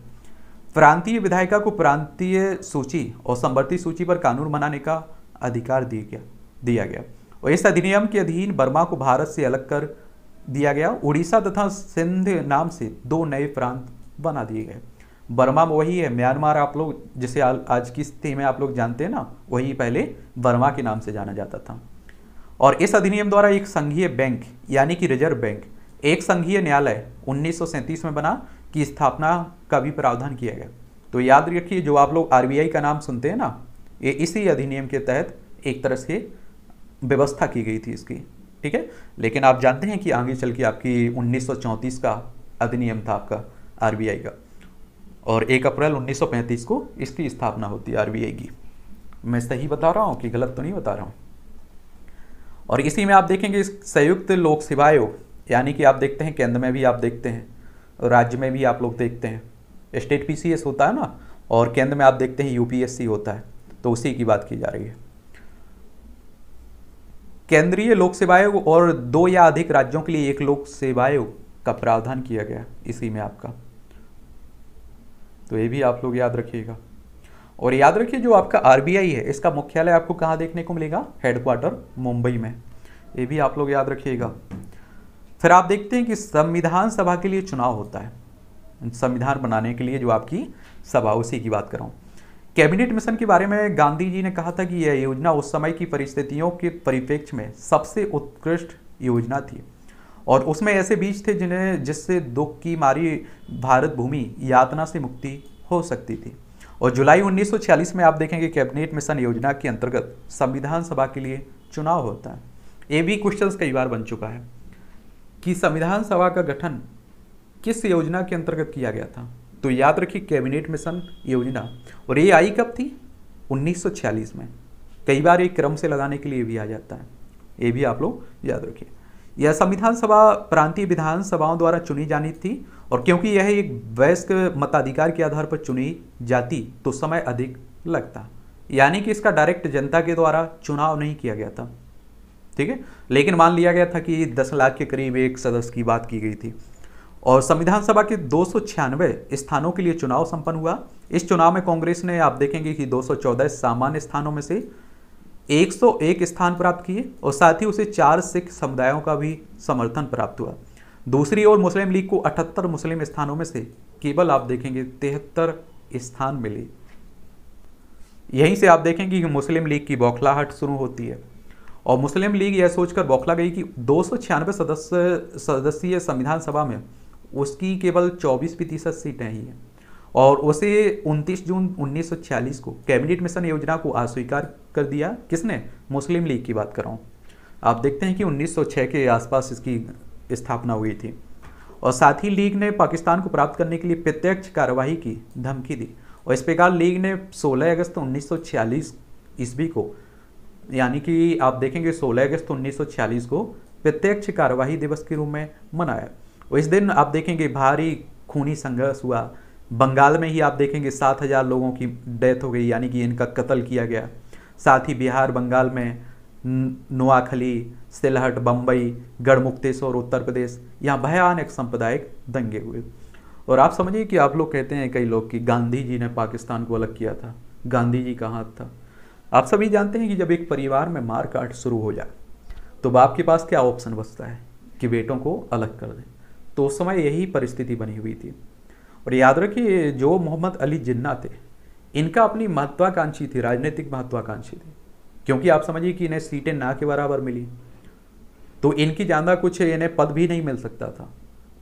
प्रांतीय विधायिका को प्रांतीय सूची और समवर्ती सूची पर कानून बनाने का अधिकार दिया गया दिया गया और इस अधिनियम के अधीन बर्मा को भारत से अलग कर दिया गया उड़ीसा तथा सिंध नाम से दो नए प्रांत बना दिए गए बर्मा वही है म्यांमार आप लोग जिसे आ, आज की स्थिति में आप लोग जानते हैं ना वही पहले बर्मा के नाम से जाना जाता था और इस अधिनियम द्वारा एक संघीय बैंक यानी कि रिजर्व बैंक एक संघीय न्यायालय उन्नीस में बना की स्थापना का भी प्रावधान किया गया तो याद रखिए जो आप लोग आरबीआई का नाम सुनते हैं ना ये इसी अधिनियम के तहत एक तरह से व्यवस्था की गई थी इसकी ठीक है लेकिन आप जानते हैं कि आगे चल के आपकी 1934 का अधिनियम था आपका आरबीआई का और 1 अप्रैल 1935 को इसकी स्थापना होती है आरबीआई की मैं सही बता रहा हूँ कि गलत तो नहीं बता रहा हूँ और इसी में आप देखेंगे संयुक्त लोक सेवा आयोग यानी कि आप देखते हैं केंद्र में भी आप देखते हैं राज्य में भी आप लोग देखते हैं स्टेट पीसीएस होता है ना और केंद्र में आप देखते हैं यूपीएससी होता है तो उसी की बात की जा रही है केंद्रीय लोक सेवा आयोग और दो या अधिक राज्यों के लिए एक लोक सेवा आयोग का प्रावधान किया गया इसी में आपका तो ये भी आप लोग याद रखिएगा और याद रखिए जो आपका आरबीआई है इसका मुख्यालय आपको कहाँ देखने को मिलेगा हेडक्वार्टर मुंबई में ये भी आप लोग याद रखिएगा फिर आप देखते हैं कि संविधान सभा के लिए चुनाव होता है संविधान बनाने के लिए जो आपकी सभा उसी की बात कर रहा हूं कैबिनेट मिशन के बारे में गांधी जी ने कहा था कि यह योजना उस समय की परिस्थितियों के परिप्रेक्ष्य में सबसे उत्कृष्ट योजना थी और उसमें ऐसे बीज थे जिन्हें जिससे दुख की मारी भारत भूमि यातना से मुक्ति हो सकती थी और जुलाई 1946 में आप देखेंगे कैबिनेट मिशन योजना के अंतर्गत संविधान सभा के लिए चुनाव होता है ये भी क्वेश्चन कई बार बन चुका है कि संविधान सभा का गठन किस योजना के अंतर्गत किया गया था तो याद रखिए कैबिनेट मिशन योजना और ये आई कब थी 1946 में कई बार ये क्रम से लगाने के लिए भी आ जाता है ये भी आप लोग याद रखिए यह संविधान सभा प्रांतीय विधानसभाओं द्वारा चुनी जानी थी और क्योंकि यह एक वयस्क मताधिकार के आधार पर चुनी जाती तो समय अधिक लगता यानी कि इसका डायरेक्ट जनता के द्वारा चुनाव नहीं किया गया था ठीक है लेकिन मान लिया गया था कि दस लाख के करीब एक सदस्य की बात की गई थी और संविधान सभा के दो स्थानों के लिए चुनाव संपन्न हुआ इस चुनाव में कांग्रेस ने आप देखेंगे कि 214 सामान्य स्थानों में से 101 स्थान प्राप्त किए और साथ ही उसे चार सिख समुदायों का भी समर्थन प्राप्त हुआ दूसरी ओर मुस्लिम लीग को 78 मुस्लिम स्थानों में से केवल आप देखेंगे तिहत्तर स्थान मिले यहीं से आप देखेंगे कि मुस्लिम लीग की बौखलाहट शुरू होती है और मुस्लिम लीग यह सोचकर बौखला गई कि दो सदस्य सदस्यीय संविधान सभा में उसकी केवल चौबीस प्रतिशत सीटें ही हैं और उसे 29 जून 1946 को कैबिनेट मिशन योजना को अस्वीकार कर दिया किसने मुस्लिम लीग की बात कर रहा हूँ आप देखते हैं कि 1906 के आसपास इसकी स्थापना हुई थी और साथ ही लीग ने पाकिस्तान को प्राप्त करने के लिए प्रत्यक्ष कार्रवाई की धमकी दी और इस प्रकार लीग ने सोलह अगस्त 1946 ईस्वी को यानी कि आप देखेंगे 16 अगस्त उन्नीस को प्रत्यक्ष कार्यवाही दिवस के रूप में मनाया इस दिन आप देखेंगे भारी खूनी संघर्ष हुआ बंगाल में ही आप देखेंगे सात हज़ार लोगों की डेथ हो गई यानी कि इनका कत्ल किया गया साथ ही बिहार बंगाल में नोआखली सिलहट बम्बई गढ़मुक्तेश्वर उत्तर प्रदेश यहाँ भयानक सांप्रदायिक दंगे हुए और आप समझिए कि आप लोग कहते हैं कई लोग कि गांधी जी ने पाकिस्तान को अलग किया था गांधी जी का हाथ था आप सभी जानते हैं कि जब एक परिवार में मार काट शुरू हो जाए तो बाप के पास क्या ऑप्शन बचता है कि बेटों को अलग कर दें तो उस समय यही परिस्थिति बनी हुई थी और याद रखिए जो मोहम्मद अली जिन्ना थे इनका अपनी महत्वाकांक्षी थी राजनीतिक महत्वाकांक्षी थी क्योंकि आप समझिए कि इन्हें सीटें ना के बराबर मिली तो इनकी ज़्यादा कुछ इन्हें पद भी नहीं मिल सकता था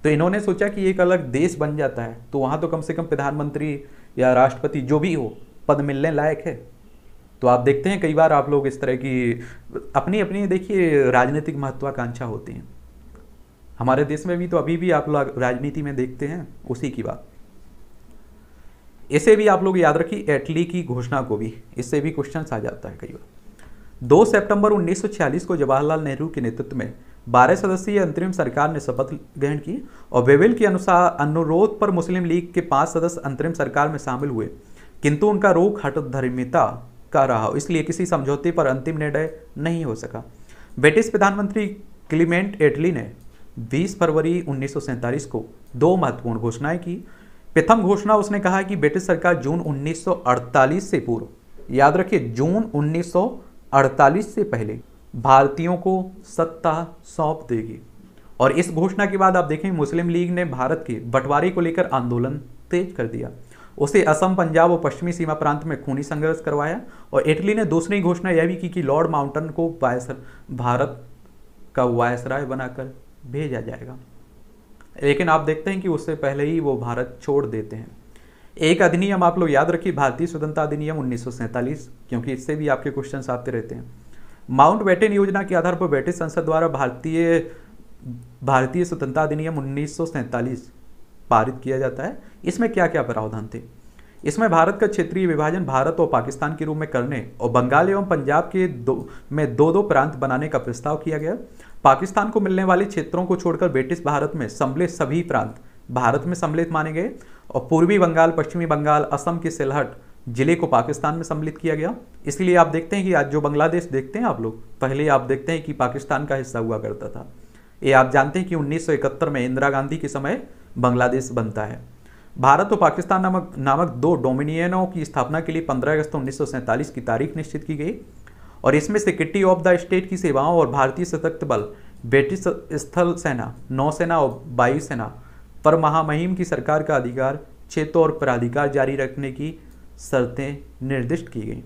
तो इन्होंने सोचा कि एक अलग देश बन जाता है तो वहाँ तो कम से कम प्रधानमंत्री या राष्ट्रपति जो भी हो पद मिलने लायक है तो आप देखते हैं कई बार आप लोग इस तरह की अपनी अपनी देखिए राजनीतिक महत्वाकांक्षा होती हैं हमारे देश में भी तो अभी भी आप लोग राजनीति में देखते हैं उसी की बात इसे भी आप लोग याद रखिए एटली की घोषणा को भी इससे भी क्वेश्चन आ जाता है कई बार दो सितंबर 1946 को जवाहरलाल नेहरू के नेतृत्व में 12 सदस्यीय अंतरिम सरकार ने शपथ ग्रहण की और वेविल के अनुसार अनुरोध पर मुस्लिम लीग के पांच सदस्य अंतरिम सरकार में शामिल हुए किंतु उनका रोक हटधर्मिता का रहा हो इसलिए किसी समझौते पर अंतिम निर्णय नहीं हो सका ब्रिटिश प्रधानमंत्री क्लीमेंट एटली ने 20 फरवरी उन्नीस को दो महत्वपूर्ण घोषणाएं की प्रथम घोषणा उसने कहा कि ब्रिटिश सरकार जून 1948 से पूर्व याद रखिए जून 1948 से पहले भारतीयों को सत्ता सौंप देगी और इस घोषणा के बाद आप देखें मुस्लिम लीग ने भारत के बंटवारे को लेकर आंदोलन तेज कर दिया उसे असम पंजाब और पश्चिमी सीमा प्रांत में खूनी संघर्ष करवाया और इटली ने दूसरी घोषणा यह भी की कि लॉर्ड माउंटन को वायसर भारत का वायसराय बनाकर भेजा जाएगा लेकिन आप देखते हैं कि उससे पहले ही वो भारत छोड़ देते हैं एक अधिनियम आप लोग याद रखिए भारतीय स्वतंत्रता अधिनियम उन्नीस क्योंकि इससे भी आपके क्वेश्चन आते रहते हैं माउंट बैटेन योजना के आधार पर ब्रिटिश संसद द्वारा भारतीय भारतीय स्वतंत्रता अधिनियम उन्नीस पारित किया जाता है इसमें क्या क्या प्रावधान थे इसमें भारत का क्षेत्रीय विभाजन भारत और पाकिस्तान के रूप में करने और बंगाल एवं पंजाब के दो में दो दो प्रांत बनाने का प्रस्ताव किया गया पाकिस्तान को मिलने वाले क्षेत्रों को छोड़कर ब्रिटिश भारत में सम्मिलित सभी प्रांत भारत में सम्मिलित माने गए और पूर्वी बंगाल पश्चिमी बंगाल असम के सिलहट जिले को पाकिस्तान में सम्मिलित किया गया इसलिए आप देखते हैं कि आज जो बांग्लादेश देखते हैं आप लोग पहले आप देखते हैं कि पाकिस्तान का हिस्सा हुआ करता था ये आप जानते हैं कि 1971 में इंदिरा गांधी के समय बांग्लादेश बनता है भारत और पाकिस्तान नामक नामक दो डोमिनियनों की स्थापना के लिए 15 अगस्त उन्नीस की तारीख निश्चित की गई और इसमें सिक्योरिटी ऑफ द स्टेट की सेवाओं और भारतीय सशक्त बल ब्रिटिश स्थल सेना नौसेना और वायुसेना पर महामहिम की सरकार का अधिकार क्षेत्र और प्राधिकार जारी रखने की शर्तें निर्दिष्ट की गई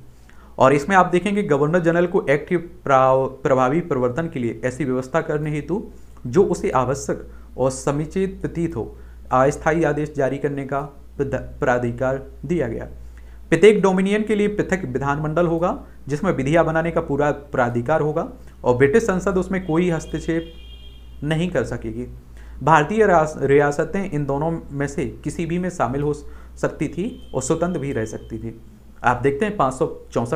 और इसमें आप देखेंगे गवर्नर जनरल को एक्ट प्रभावी प्रवर्तन के लिए ऐसी व्यवस्था करने हेतु जो उसे आवश्यक और समुचित प्रतीत हो अस्थायी आदेश जारी करने का प्राधिकार दिया गया प्रत्येक डोमिनियन के लिए पृथक विधानमंडल होगा जिसमें विधियां बनाने का पूरा प्राधिकार होगा और ब्रिटिश संसद उसमें कोई हस्तक्षेप नहीं कर सकेगी भारतीय रियासतें इन दोनों में से किसी भी में शामिल हो सकती थी और स्वतंत्र भी रह सकती थी आप देखते हैं पाँच सौ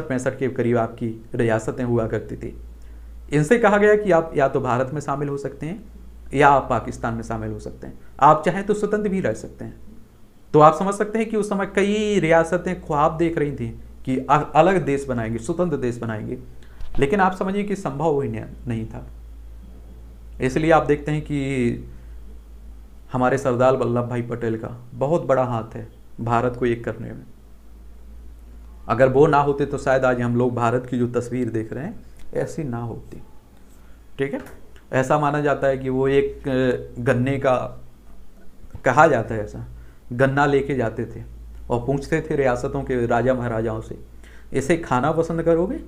पैंसठ के करीब आपकी रियासतें हुआ करती थी इनसे कहा गया कि आप या तो भारत में शामिल हो सकते हैं या आप पाकिस्तान में शामिल हो सकते हैं आप चाहें तो स्वतंत्र भी रह सकते हैं तो आप समझ सकते हैं कि उस समय कई रियासतें ख्वाब देख रही थी कि अलग देश बनाएंगे स्वतंत्र देश बनाएंगे लेकिन आप समझिए कि संभव ही नहीं था इसलिए आप देखते हैं कि हमारे सरदार वल्लभ भाई पटेल का बहुत बड़ा हाथ है भारत को एक करने में अगर वो ना होते तो शायद आज हम लोग भारत की जो तस्वीर देख रहे हैं ऐसी ना होती ठीक है ऐसा माना जाता है कि वो एक गन्ने का कहा जाता है ऐसा गन्ना लेके जाते थे और पूछते थे रियासतों के राजा महाराजाओं से इसे खाना पसंद करोगे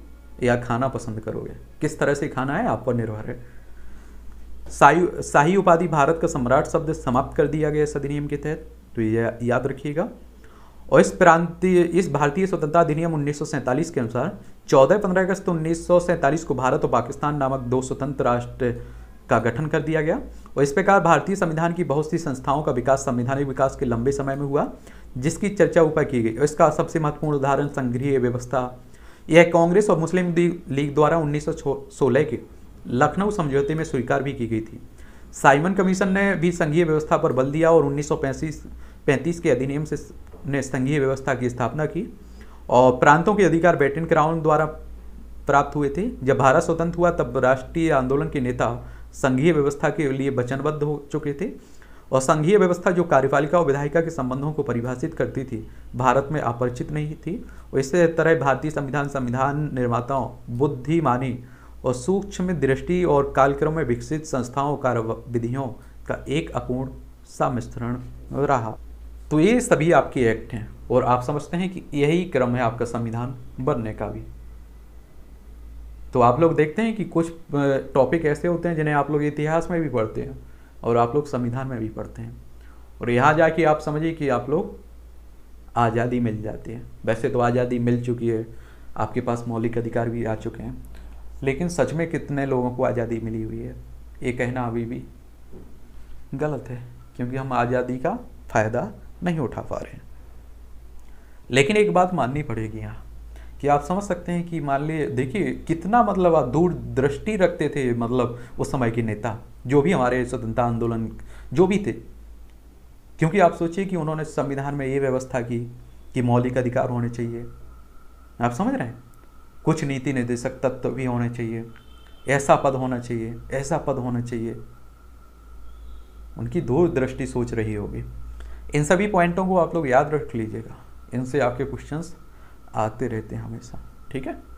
या खाना पसंद करोगे किस तरह से खाना है आप पर निर्भर है शाही उपाधि भारत का सम्राट शब्द समाप्त कर दिया गया इस अधिनियम के तहत तो ये याद रखिएगा और इस प्रांतीय इस भारतीय स्वतंत्रता अधिनियम उन्नीस के अनुसार 14 15 अगस्त उन्नीस को भारत और पाकिस्तान नामक दो स्वतंत्र राष्ट्र का गठन कर दिया गया और इस प्रकार भारतीय संविधान की बहुत सी संस्थाओं का विकास संविधानिक विकास के लंबे समय में हुआ जिसकी चर्चा ऊपर की गई और इसका सबसे महत्वपूर्ण उदाहरण संघीय व्यवस्था यह कांग्रेस और मुस्लिम लीग द्वारा उन्नीस के लखनऊ समझौते में स्वीकार भी की गई थी साइमन कमीशन ने भी संघीय व्यवस्था पर बल दिया और उन्नीस के अधिनियम से ने संघीय व्यवस्था की स्थापना की और प्रांतों के अधिकार बेटिन क्राउन द्वारा प्राप्त हुए थे जब भारत स्वतंत्र हुआ तब राष्ट्रीय आंदोलन के नेता संघीय व्यवस्था के लिए वचनबद्ध हो चुके थे और संघीय व्यवस्था जो कार्यपालिका और विधायिका के संबंधों को परिभाषित करती थी भारत में अपरिचित नहीं थी और इसी तरह भारतीय संविधान संविधान निर्माताओं बुद्धिमानी और सूक्ष्म दृष्टि और कालक्रम में विकसित संस्थाओं कार्य विधियों का एक अपूर्ण सामिश्रण रहा तो ये सभी आपके एक्ट हैं और आप समझते हैं कि यही क्रम है आपका संविधान बनने का भी तो आप लोग देखते हैं कि कुछ टॉपिक ऐसे होते हैं जिन्हें आप लोग इतिहास में भी पढ़ते हैं और आप लोग संविधान में भी पढ़ते हैं और यहाँ जाके आप समझिए कि आप लोग आज़ादी मिल जाती है वैसे तो आज़ादी मिल चुकी है आपके पास मौलिक अधिकार भी आ चुके हैं लेकिन सच में कितने लोगों को आज़ादी मिली हुई है ये कहना अभी भी गलत है क्योंकि हम आज़ादी का फ़ायदा नहीं उठा पा रहे हैं लेकिन एक बात माननी पड़ेगी यहाँ कि आप समझ सकते हैं कि मान लिए देखिए कितना मतलब दूर दृष्टि रखते थे मतलब उस समय के नेता जो भी हमारे स्वतंत्रता आंदोलन जो भी थे क्योंकि आप सोचिए कि उन्होंने संविधान में ये व्यवस्था की कि मौलिक अधिकार होने चाहिए आप समझ रहे हैं कुछ नीति निर्देशक तत्व भी होने चाहिए ऐसा पद होना चाहिए ऐसा पद होना चाहिए उनकी दूरदृष्टि सोच रही होगी इन सभी पॉइंटों को आप लोग याद रख लीजिएगा इनसे आपके क्वेश्चंस आते रहते हैं हमेशा ठीक है